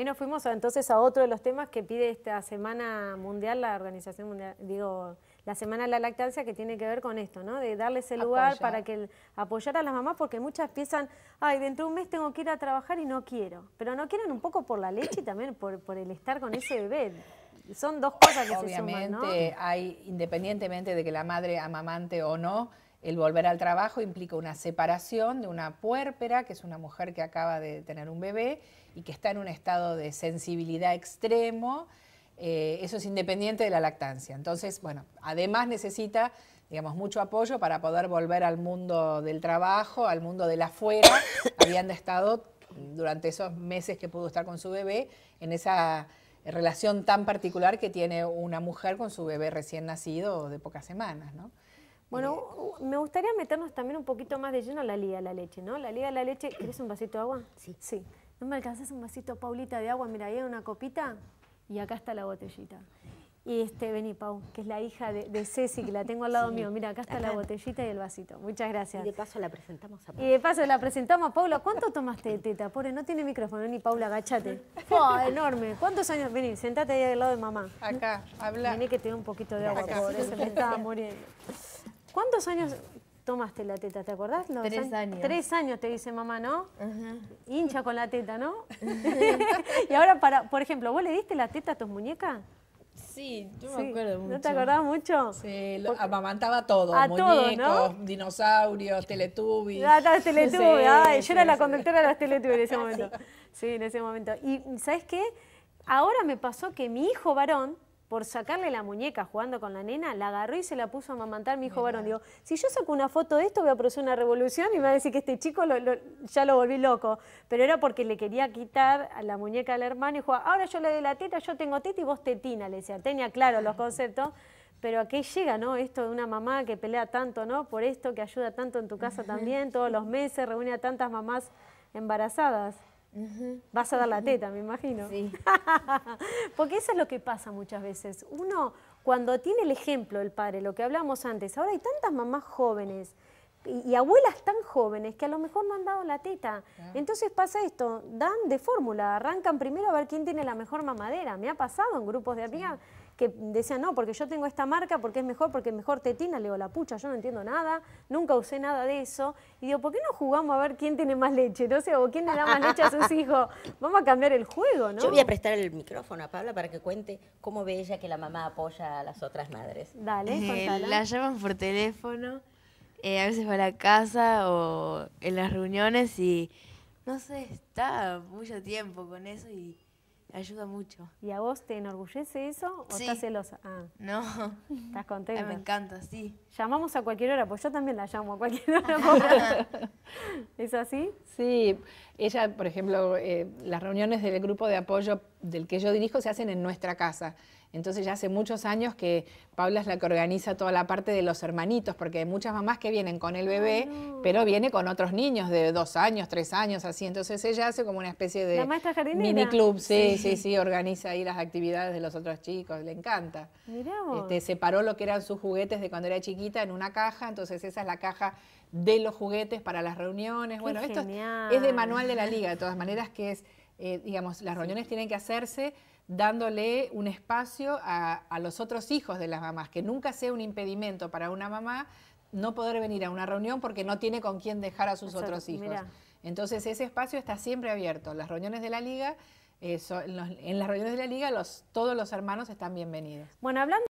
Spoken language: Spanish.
Y nos fuimos entonces a otro de los temas que pide esta semana mundial, la Organización Mundial, digo, la Semana de la Lactancia, que tiene que ver con esto, ¿no? De darle ese lugar para que apoyar a las mamás, porque muchas piensan, ay, dentro de un mes tengo que ir a trabajar y no quiero. Pero no quieren un poco por la leche y también por, por el estar con ese bebé. Son dos cosas que se suman, ¿no? hay, independientemente de que la madre amamante o no, el volver al trabajo implica una separación de una puérpera, que es una mujer que acaba de tener un bebé y que está en un estado de sensibilidad extremo. Eh, eso es independiente de la lactancia. Entonces, bueno, además necesita, digamos, mucho apoyo para poder volver al mundo del trabajo, al mundo del afuera, habiendo estado durante esos meses que pudo estar con su bebé en esa relación tan particular que tiene una mujer con su bebé recién nacido de pocas semanas, ¿no? Bueno, me gustaría meternos también un poquito más de lleno a la Liga de la Leche, ¿no? La Liga de la Leche, ¿quieres un vasito de agua? Sí. Sí. ¿No me alcanzas un vasito, Paulita, de agua? Mira, ahí hay una copita y acá está la botellita. Y este, vení, Pau, que es la hija de, Ceci, que la tengo al lado mío. Mira, acá está la botellita y el vasito. Muchas gracias. Y de paso la presentamos a Paula. Y de paso la presentamos a Paula. ¿Cuánto tomaste de teta? Pobre, no tiene micrófono ni Paula, agachate. ¡Oh, enorme! ¿Cuántos años? Vení, sentate ahí al lado de mamá. Acá, habla. Vení que te dé un poquito de agua, acá. se me estaba muriendo. ¿Cuántos años tomaste la teta? ¿Te acordás? tres años, Tres años te dice mamá, ¿no? Ajá. Hincha con la teta, ¿no? y ahora, para, por ejemplo, ¿vos le diste la teta a tus muñecas? Sí, yo me acuerdo mucho. ¿No te acordás mucho? Sí, amamantaba todo, a muñecos, dinosaurios, teletubbies. Ah, no, teletubbies, Ay, yo era la conductora de las teletubbies en ese momento. Sí, en ese momento. Y ¿sabes qué? Ahora me pasó que mi hijo varón por sacarle la muñeca jugando con la nena, la agarró y se la puso a mamantar mi hijo varón. Digo, si yo saco una foto de esto, voy a producir una revolución y me va a decir que este chico ya lo volví loco. Pero era porque le quería quitar a la muñeca al hermano y dijo, ahora yo le doy la teta, yo tengo teta y vos tetina, le decía. Tenía claro los conceptos. Pero a qué llega, ¿no? Esto de una mamá que pelea tanto, ¿no? Por esto, que ayuda tanto en tu casa también, todos los meses, reúne a tantas mamás embarazadas. Vas a dar la teta, me imagino. Porque eso es lo que pasa muchas veces. Uno, cuando tiene el ejemplo el padre, lo que hablamos antes, ahora hay tantas mamás jóvenes y, abuelas tan jóvenes que a lo mejor no han dado la teta. Entonces pasa esto, dan de fórmula, arrancan primero a ver quién tiene la mejor mamadera. Me ha pasado en grupos de amigas que decían, no, porque yo tengo esta marca, porque es mejor, porque es mejor tetina. Le digo, la pucha, yo no entiendo nada, nunca usé nada de eso. Y digo, ¿por qué no jugamos a ver quién tiene más leche? No sé, o quién le da más leche a sus hijos. Vamos a cambiar el juego, ¿no? Yo voy a prestar el micrófono a Paula para que cuente cómo ve ella que la mamá apoya a las otras madres. Dale, eh, La llaman por teléfono eh, a veces va a la casa o en las reuniones y no sé, está mucho tiempo con eso y ayuda mucho. ¿Y a vos te enorgullece eso o estás celosa? Ah. No. ¿Estás contenta? me encanta, sí. Llamamos a cualquier hora, pues yo también la llamo a cualquier hora. ¿Es así? Sí. Ella, por ejemplo, eh, las reuniones del grupo de apoyo del que yo dirijo se hacen en nuestra casa. Entonces ya hace muchos años que Paula es la que organiza toda la parte de los hermanitos, porque hay muchas mamás que vienen con el bebé, pero viene con otros niños de dos años, tres años, así. Entonces ella hace como una especie de mini club, sí, sí, sí, organiza ahí las actividades de los otros chicos, le encanta. Mirá este, separó lo que eran sus juguetes de cuando era chiquita en una caja, entonces esa es la caja de los juguetes para las reuniones. bueno, esto es, de manual de la liga, de todas maneras, que es, eh, digamos, las reuniones tienen que hacerse dándole un espacio a, los otros hijos de las mamás, que nunca sea un impedimento para una mamá no poder venir a una reunión porque no tiene con quién dejar a sus otros hijos. Entonces ese espacio está siempre abierto. Las reuniones de la liga, eh, en, en las reuniones de la liga los, todos los hermanos están bienvenidos. Bueno, hablando